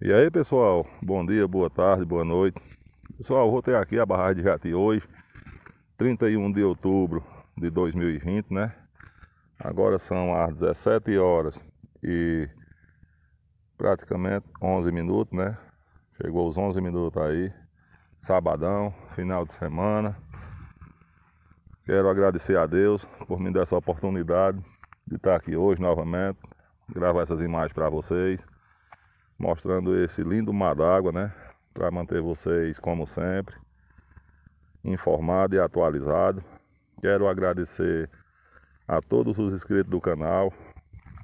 E aí pessoal, bom dia, boa tarde, boa noite. Pessoal, voltei aqui a barragem de Jati hoje, 31 de outubro de 2020, né? Agora são as 17 horas e praticamente 11 minutos, né? Chegou os 11 minutos aí, sabadão, final de semana. Quero agradecer a Deus por me dar essa oportunidade de estar aqui hoje novamente, gravar essas imagens para vocês mostrando esse lindo mar d'água, né? Para manter vocês, como sempre, informado e atualizado. Quero agradecer a todos os inscritos do canal,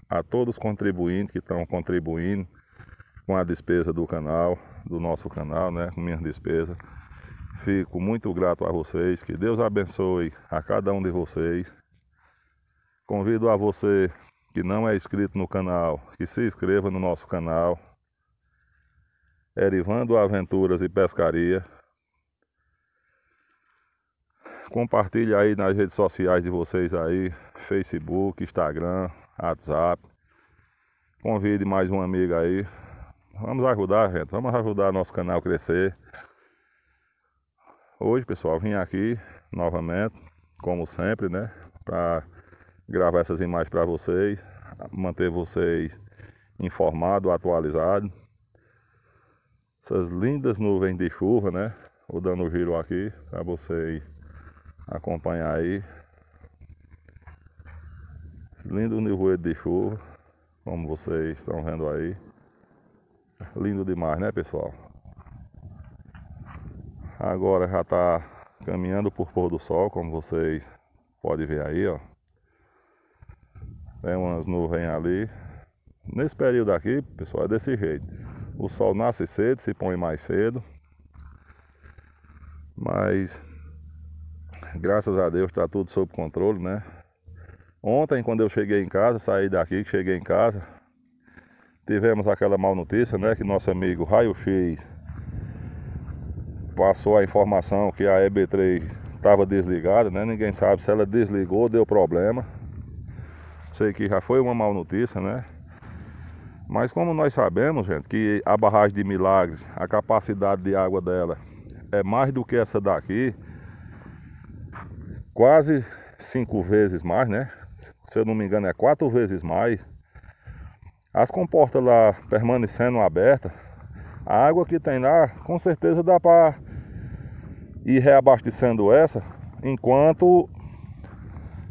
a todos os contribuintes que estão contribuindo com a despesa do canal, do nosso canal, né? Com minhas despesas. Fico muito grato a vocês, que Deus abençoe a cada um de vocês. Convido a você que não é inscrito no canal, que se inscreva no nosso canal Erivando Aventuras e Pescaria. Compartilhe aí nas redes sociais de vocês aí, Facebook, Instagram, WhatsApp. Convide mais um amigo aí. Vamos ajudar, gente. Vamos ajudar nosso canal a crescer. Hoje, pessoal, vim aqui novamente, como sempre, né, para gravar essas imagens para vocês, manter vocês informados, atualizados essas lindas nuvens de chuva, né? Vou dando um giro aqui para vocês acompanhar aí. lindo nevoeiro de chuva, como vocês estão vendo aí. Lindo demais, né, pessoal? Agora já está caminhando por pôr do sol, como vocês podem ver aí, ó. Tem umas nuvens ali. Nesse período aqui, pessoal, é desse jeito. O sol nasce cedo, se põe mais cedo. Mas graças a Deus está tudo sob controle, né? Ontem quando eu cheguei em casa, saí daqui, cheguei em casa, tivemos aquela mal notícia, né? Que nosso amigo Raio X passou a informação que a EB3 estava desligada, né? Ninguém sabe se ela desligou, deu problema. Sei que já foi uma mal notícia, né? Mas como nós sabemos, gente, que a barragem de Milagres, a capacidade de água dela é mais do que essa daqui, quase cinco vezes mais, né? Se eu não me engano, é quatro vezes mais. As comportas lá permanecendo abertas, a água que tem lá, com certeza dá para ir reabastecendo essa enquanto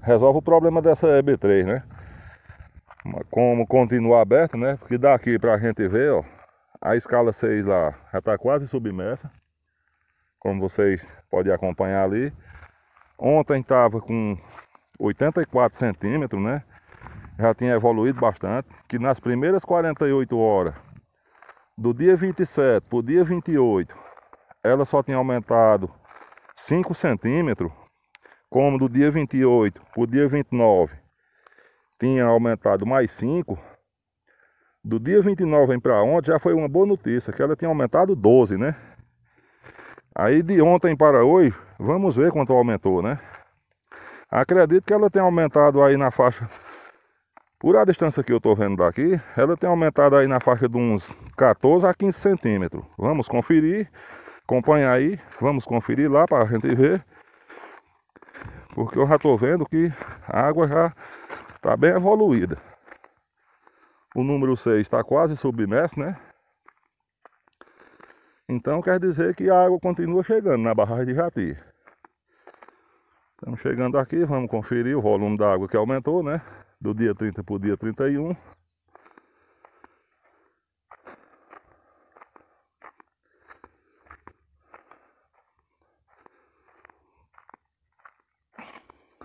resolve o problema dessa EB3, né? como continuar aberto, né? Porque daqui pra gente ver, ó, a escala 6 lá já tá quase submersa. Como vocês podem acompanhar ali. Ontem tava com 84 centímetros, né? Já tinha evoluído bastante. Que nas primeiras 48 horas, do dia 27 pro dia 28, ela só tinha aumentado 5 centímetros. Como do dia 28 pro dia 29, tinha aumentado mais 5, do dia 29 para ontem já foi uma boa notícia, que ela tinha aumentado 12, né? Aí de ontem para hoje, vamos ver quanto aumentou, né? Acredito que ela tenha aumentado aí na faixa, por a distância que eu estou vendo daqui, ela tem aumentado aí na faixa de uns 14 a 15 centímetros. Vamos conferir, acompanha aí, vamos conferir lá para a gente ver. Porque eu já estou vendo que a água já Está bem evoluída. O número 6 está quase submerso, né? Então quer dizer que a água continua chegando na barragem de Jati. Estamos chegando aqui, vamos conferir o volume da água que aumentou, né? Do dia 30 para o dia 31.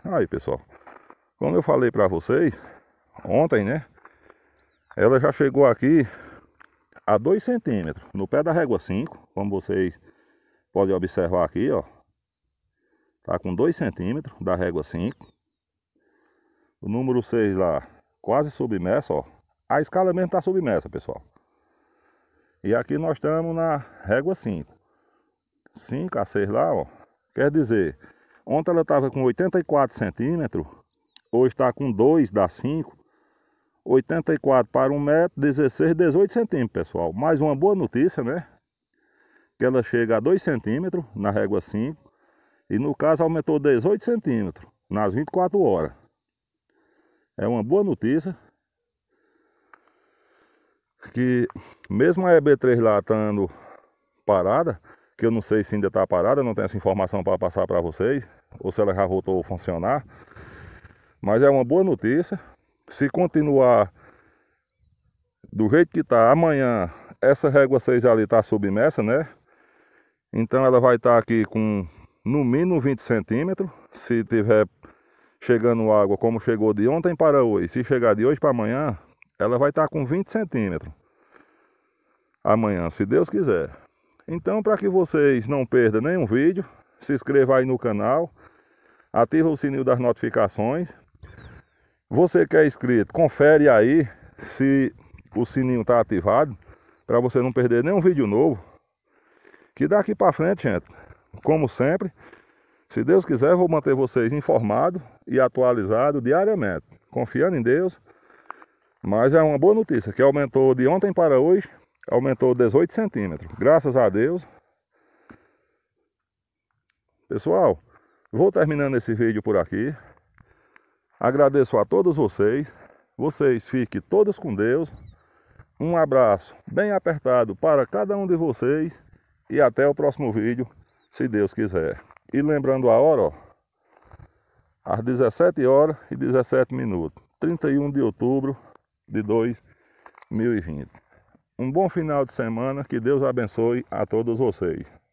Aí pessoal, como eu falei para vocês, ontem, né? Ela já chegou aqui a 2 centímetros, no pé da régua 5, como vocês podem observar aqui, ó. Tá com 2 centímetros da régua 5. O número 6 lá, quase submersa, ó. A escala mesmo tá submersa, pessoal. E aqui nós estamos na régua 5. 5 a 6 lá, ó. Quer dizer, ontem ela tava com 84 centímetros hoje está com 2 dá 5. 84 para 1 metro, 16, 18 centímetros, pessoal. Mais uma boa notícia, né? Que ela chega a 2 centímetros na régua 5. E no caso aumentou 18 centímetros nas 24 horas. É uma boa notícia. Que mesmo a EB3 lá estando parada, que eu não sei se ainda está parada, não tenho essa informação para passar para vocês, ou se ela já voltou a funcionar. Mas é uma boa notícia. Se continuar do jeito que está amanhã, essa régua 6 ali está submersa, né? Então ela vai estar tá aqui com no mínimo 20 centímetros. Se tiver chegando água como chegou de ontem para hoje, se chegar de hoje para amanhã, ela vai estar tá com 20 centímetros. Amanhã, se Deus quiser. Então, para que vocês não percam nenhum vídeo, se inscreva aí no canal, ativa o sininho das notificações você que é inscrito, confere aí se o sininho está ativado para você não perder nenhum vídeo novo. Que daqui para frente, gente, como sempre, se Deus quiser, eu vou manter vocês informados e atualizados diariamente, confiando em Deus. Mas é uma boa notícia que aumentou de ontem para hoje, aumentou 18 centímetros. Graças a Deus. Pessoal, vou terminando esse vídeo por aqui. Agradeço a todos vocês. Vocês fiquem todos com Deus. Um abraço bem apertado para cada um de vocês e até o próximo vídeo, se Deus quiser. E lembrando a hora, ó, às 17 horas e 17 minutos, 31 de outubro de 2020. Um bom final de semana, que Deus abençoe a todos vocês.